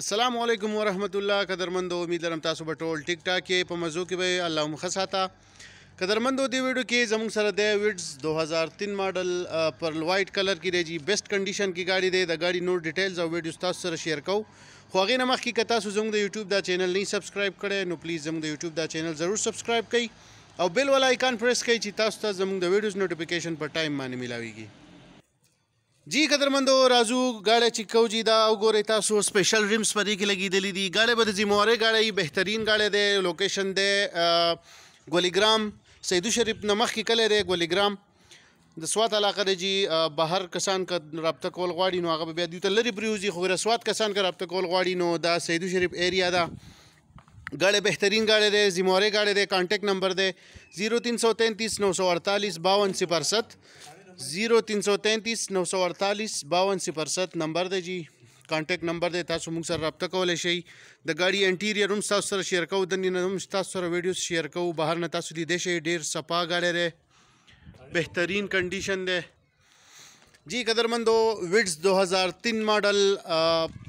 السلام علیکم ورحمت الله قدرمندو امید لرم تاسو به ټول ټیک ټاک یې په مزو کې به الله مو خساته قدرمندو دی ویډیو کې زموږ سره د ویډز 2003 ماډل پر وایټ کلر کې دی جی بیسټ کنډیشن کې گاډي دی د گاډي نور ډیټیلز او ویډیوز تاسو سره شیر کوم خو هغه نه مخکې که تاسو زموږ د یوټیوب دا چینل نه سبسکرایب کړئ نو پلیز زموږ د یوټیوب دا چینل ضرور سبسکرایب کړئ او بیل والا آیکن پریس کړئ چې تاسو ته زموږ د ویډیوز نوټیفیکیشن په ټایم باندې ملاويږي جی قدرمندو رازو غاړه چې کوجی دا وګورئ تاسو سپیشل ریمز پرې کې لګیدلې دي غاړه به د زمواره غاړه بهترین غاړه ده لوکیشن ده ګولګرام سیدو شریف نمخ کې کله ده ګولګرام د سوات علاقه د جی بهر کسان کا رابطه کول غواړي نو هغه بیا د لری پریوزي خو سوات کسان کا رابطه کول غواړي نو دا سیدو شریف ایریا ده غاړه بهترین غاړه ده زمواره غاړه ده کانټیکټ نمبر ده 0333948 5207 زیرو تین سو تینتیس نو سو اڑتالیس باون صفر ست نمبر دی جی کانټیکټ نمبر دی تاسو موږ سره رابطه کولی شئ د ګاډي انټیریئر هم تاسو سره شیر کوو دننه هم تاسو سره ویډیوز شیر کوو بهر نه تاسو لیدی شئ ډېر صفا ګاډی دی بهترین کنډیشن دی जी कदरमंदो विड्स 2003 model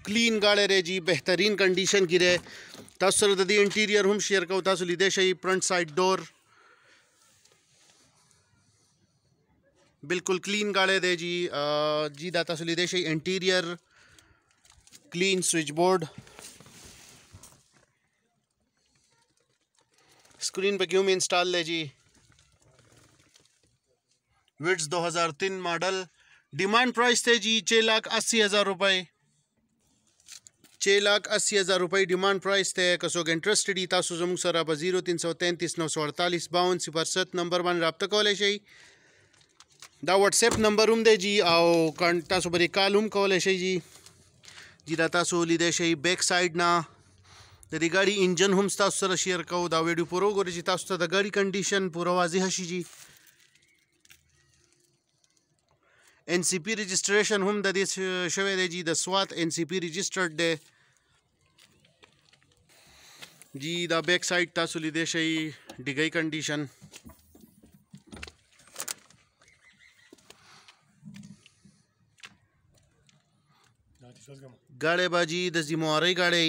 clean गाड़े रे जी बेहतरीन कंडीशन की रे तसर दी इंटीरियर हम शेयर को तसली दे शही फ्रंट साइड डोर बिल्कुल क्लीन गाड़े दे जी जी दाता सुली ਦੇ interior clean switch board screen पे क्यों इंस्टॉल ले जी विट्स 2003 मॉडल डिमांड प्राइस थे जी छः लाख अस्सी हज़ार रुपये छः लाख अस्सी हज़ार रुपये डिमांड प्राइस थे कसोग इंटरेस्टेड ही तासो जमुक सर अब जीरो तीन सौ तैंतीस नौ सौ अड़तालीस बावन सिफर सत नंबर वन रबता कॉलेज है دا واتس اپ نمبر هم دی جی او تاسو باندې کال هم کولای شئ جی جی دا تاسو لیدای شئ بیک ساید نه د دې ګاډي انجن هم تاسو سره شیر کو دا ویډیو پوره وګورئ چې تاسو ته د ګاډي کنډیشن پوره واضح شي جی ان سی پی رجسٹریشن هم د دې شوی دی جی د سوات ان سی پی رجسٹرډ دی جی دا بیک ساید تاسو لیدای شئ ډیګي کنډیشن غاړې باجی د زمواري غاړې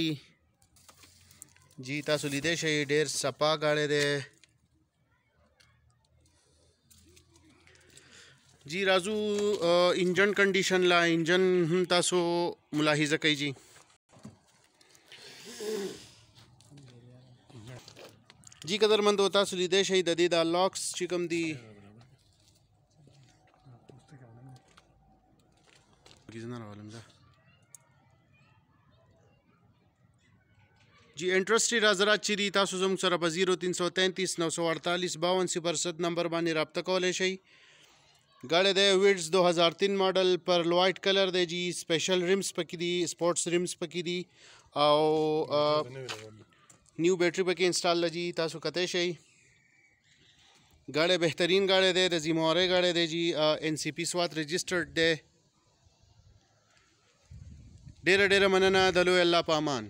جی تاسو لیدې شئ ډېر صفا غاړې ده جی رازو انجن کنډیشن لا انجن هم تاسو ملاحظه کوي جی جی قدرمند تاسو لیدې شئ د دې د لاکس چې کوم دی Gizin arabalım da. جی انټرسټي راځرات چې دی تاسو زموږ سره په 0333948 نمبر باندې رابطه کولای شئ ګاډی د ویډز 2003 ماډل پر لوایټ کلر دی جی سپیشل ریمز پکې دي سپورټس ریمز پکې دي او نیو بیټری پکې انسټال لږی تاسو کته شئ ګاډی بهترین ګاډی دی د زیموارې ګاډی دی جی ان سی پی سوات رجسٹرډ دی ډیره ډیره مننه د لوی الله پامان